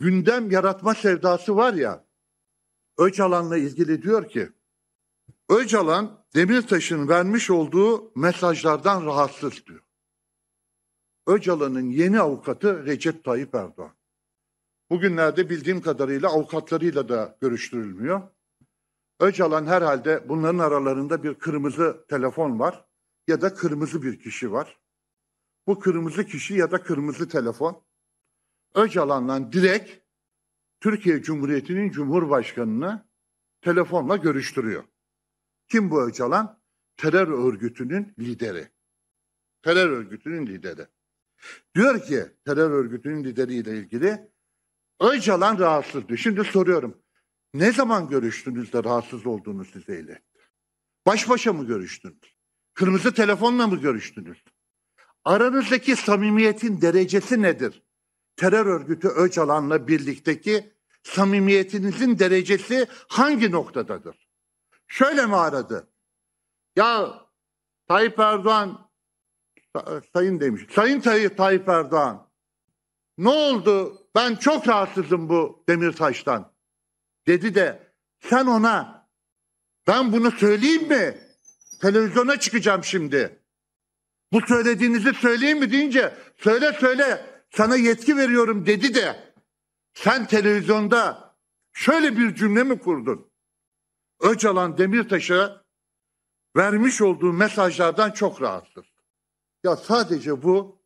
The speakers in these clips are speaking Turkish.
gündem yaratma sevdası var ya, Öcalan'la ilgili diyor ki, Öcalan Demirtaş'ın vermiş olduğu mesajlardan rahatsız diyor. Öcalan'ın yeni avukatı Recep Tayyip Erdoğan. Bugünlerde bildiğim kadarıyla avukatlarıyla da görüştürülmüyor. Öcalan herhalde bunların aralarında bir kırmızı telefon var ya da kırmızı bir kişi var. Bu kırmızı kişi ya da kırmızı telefon Öcalan'la direkt Türkiye Cumhuriyeti'nin Cumhurbaşkanı'nı telefonla görüştürüyor. Kim bu Öcalan? Terör örgütünün lideri. Terör örgütünün lideri. Diyor ki terör örgütünün lideriyle ilgili Öcalan rahatsızdı. Şimdi soruyorum. Ne zaman görüştünüz de rahatsız olduğunu size iletti? Baş başa mı görüştünüz? Kırmızı telefonla mı görüştünüz? Aranızdaki samimiyetin derecesi nedir? terör örgütü Öcalan'la birlikteki samimiyetinizin derecesi hangi noktadadır? Şöyle mi aradı? Ya Tayyip Erdoğan, sayın demiş, sayın Tay Tayyip Erdoğan, ne oldu ben çok rahatsızım bu Demirtaş'tan dedi de sen ona ben bunu söyleyeyim mi? Televizyona çıkacağım şimdi. Bu söylediğinizi söyleyeyim mi deyince söyle söyle sana yetki veriyorum dedi de sen televizyonda şöyle bir cümle mi kurdun? Öcalan Demirtaş'a vermiş olduğu mesajlardan çok rahatsız. Ya sadece bu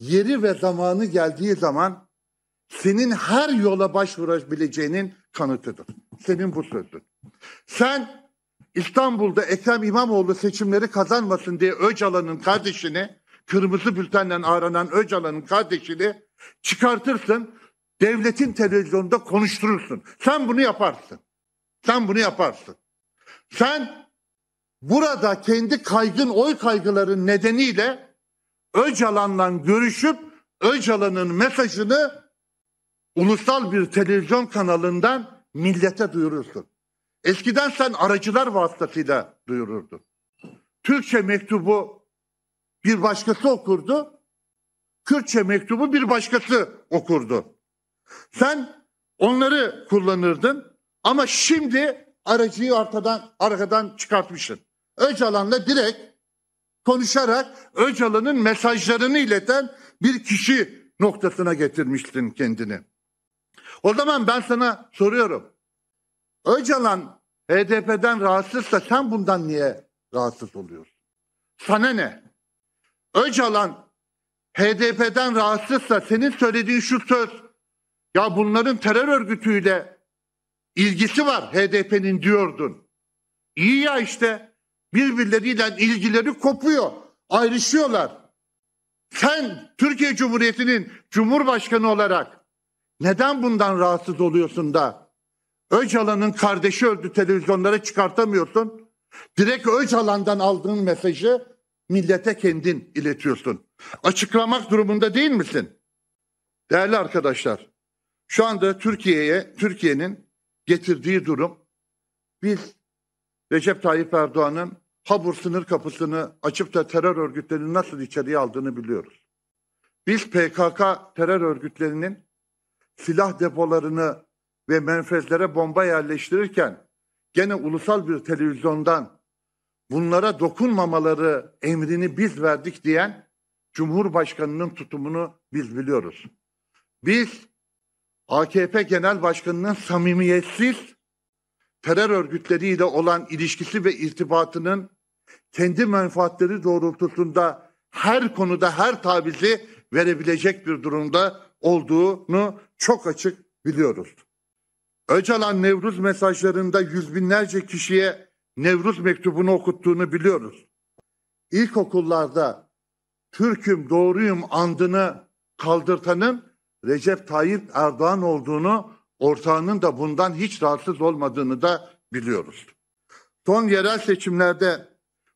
yeri ve zamanı geldiği zaman senin her yola başvurabileceğinin kanıtıdır. Senin bu sözün. Sen İstanbul'da Ekrem İmamoğlu seçimleri kazanmasın diye Öcalan'ın kardeşini kırmızı bültenden aranan Öcalan'ın kardeşini çıkartırsın, devletin televizyonunda konuşturursun. Sen bunu yaparsın. Sen bunu yaparsın. Sen burada kendi kaygın, oy kaygıların nedeniyle Öcalan'la görüşüp Öcalan'ın mesajını ulusal bir televizyon kanalından millete duyurursun. Eskiden sen aracılar vasıtasıyla duyururdun. Türkçe mektubu bir başkası okurdu. Kürtçe mektubu bir başkası okurdu. Sen onları kullanırdın ama şimdi aracıyı arkadan, arkadan çıkartmışsın. Öcalan'la direkt konuşarak Öcalan'ın mesajlarını ileten bir kişi noktasına getirmiştin kendini. O zaman ben sana soruyorum. Öcalan HDP'den rahatsızsa sen bundan niye rahatsız oluyorsun? Sana ne? Öcalan HDP'den rahatsızsa senin söylediğin şu söz ya bunların terör örgütüyle ilgisi var HDP'nin diyordun. İyi ya işte birbirleriyle ilgileri kopuyor, ayrışıyorlar. Sen Türkiye Cumhuriyeti'nin Cumhurbaşkanı olarak neden bundan rahatsız oluyorsun da Öcalan'ın kardeşi öldü televizyonlara çıkartamıyorsun? Direkt Öcalan'dan aldığın mesajı millete kendin iletiyorsun. Açıklamak durumunda değil misin? Değerli arkadaşlar, şu anda Türkiye'ye Türkiye'nin getirdiği durum biz Recep Tayyip Erdoğan'ın Habur sınır kapısını açıp da terör örgütlerinin nasıl içeriye aldığını biliyoruz. Biz PKK terör örgütlerinin silah depolarını ve menfezlere bomba yerleştirirken gene ulusal bir televizyondan bunlara dokunmamaları emrini biz verdik diyen Cumhurbaşkanı'nın tutumunu biz biliyoruz. Biz AKP Genel Başkanı'nın samimiyetsiz terör örgütleriyle olan ilişkisi ve irtibatının kendi menfaatleri doğrultusunda her konuda her tavizi verebilecek bir durumda olduğunu çok açık biliyoruz. Öcalan Nevruz mesajlarında yüz binlerce kişiye Nevruz mektubunu okuttuğunu biliyoruz. İlkokullarda Türk'üm doğruyum andını kaldırtanın Recep Tayyip Erdoğan olduğunu, ortağının da bundan hiç rahatsız olmadığını da biliyoruz. Son yerel seçimlerde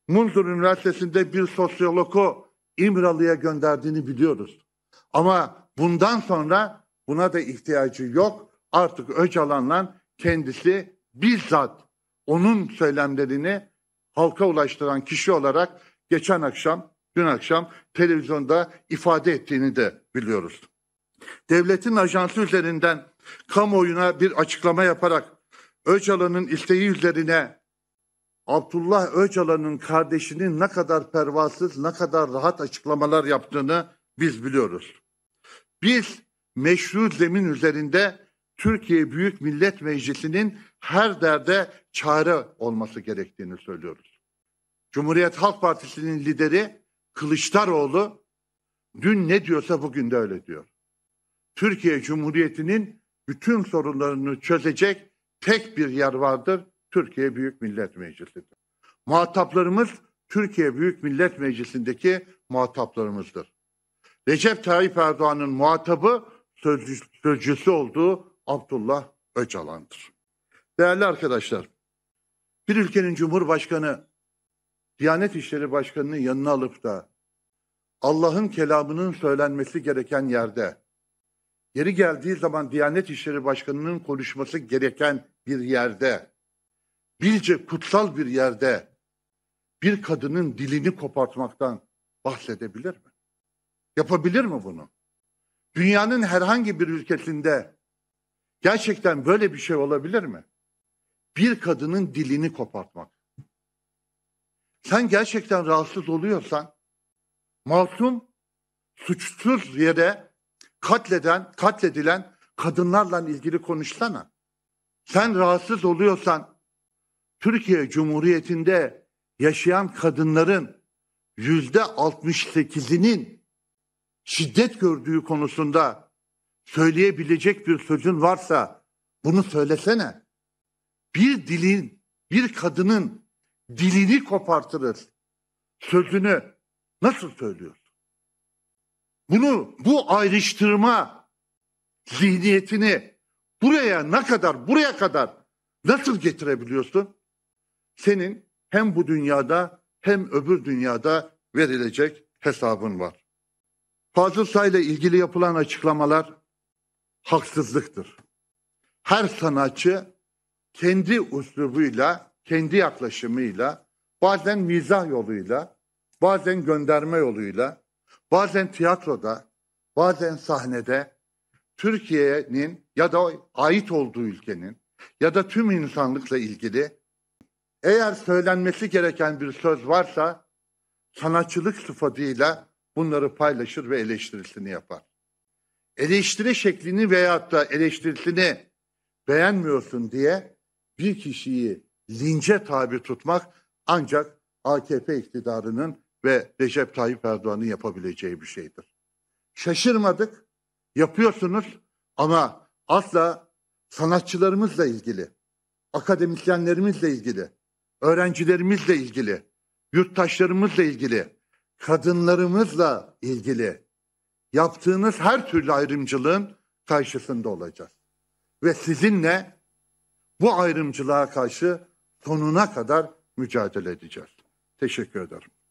Munzur Üniversitesi'nde bir sosyologu İmralı'ya gönderdiğini biliyoruz. Ama bundan sonra buna da ihtiyacı yok. Artık Öcalan'la kendisi bizzat onun söylemlerini halka ulaştıran kişi olarak geçen akşam, dün akşam televizyonda ifade ettiğini de biliyoruz. Devletin ajansı üzerinden kamuoyuna bir açıklama yaparak Öcalan'ın isteği üzerine Abdullah Öcalan'ın kardeşinin ne kadar pervasız, ne kadar rahat açıklamalar yaptığını biz biliyoruz. Biz meşru zemin üzerinde Türkiye Büyük Millet Meclisi'nin her derde çare olması gerektiğini söylüyoruz. Cumhuriyet Halk Partisi'nin lideri Kılıçdaroğlu dün ne diyorsa bugün de öyle diyor. Türkiye Cumhuriyeti'nin bütün sorunlarını çözecek tek bir yer vardır. Türkiye Büyük Millet Meclisi'dir. Muhataplarımız Türkiye Büyük Millet Meclisi'ndeki muhataplarımızdır. Recep Tayyip Erdoğan'ın muhatabı sözcüsü olduğu Abdullah Öcalan'dır. Değerli arkadaşlar, bir ülkenin cumhurbaşkanı Diyanet İşleri Başkanı'nı yanına alıp da Allah'ın kelamının söylenmesi gereken yerde, yeri geldiği zaman Diyanet İşleri Başkanı'nın konuşması gereken bir yerde, bilce kutsal bir yerde bir kadının dilini kopartmaktan bahsedebilir mi? Yapabilir mi bunu? Dünyanın herhangi bir ülkesinde Gerçekten böyle bir şey olabilir mi? Bir kadının dilini kopartmak. Sen gerçekten rahatsız oluyorsan masum suçsuz yere katleden, katledilen kadınlarla ilgili konuşsana. Sen rahatsız oluyorsan Türkiye Cumhuriyeti'nde yaşayan kadınların yüzde 68'inin şiddet gördüğü konusunda söyleyebilecek bir sözün varsa bunu söylesene. Bir dilin, bir kadının dilini kopartılır. Sözünü nasıl söylüyor? Bunu, bu ayrıştırma zihniyetini buraya ne kadar, buraya kadar nasıl getirebiliyorsun? Senin hem bu dünyada hem öbür dünyada verilecek hesabın var. Fazıl ile ilgili yapılan açıklamalar haksızlıktır. Her sanatçı kendi üslubuyla, kendi yaklaşımıyla, bazen mizah yoluyla, bazen gönderme yoluyla, bazen tiyatroda, bazen sahnede Türkiye'nin ya da ait olduğu ülkenin ya da tüm insanlıkla ilgili eğer söylenmesi gereken bir söz varsa sanatçılık sıfatıyla bunları paylaşır ve eleştirisini yapar eleştiri şeklini veyahut da eleştirisini beğenmiyorsun diye bir kişiyi lince tabi tutmak ancak AKP iktidarının ve Recep Tayyip Erdoğan'ın yapabileceği bir şeydir. Şaşırmadık, yapıyorsunuz ama asla sanatçılarımızla ilgili, akademisyenlerimizle ilgili, öğrencilerimizle ilgili, yurttaşlarımızla ilgili, kadınlarımızla ilgili yaptığınız her türlü ayrımcılığın karşısında olacağız. Ve sizinle bu ayrımcılığa karşı sonuna kadar mücadele edeceğiz. Teşekkür ederim.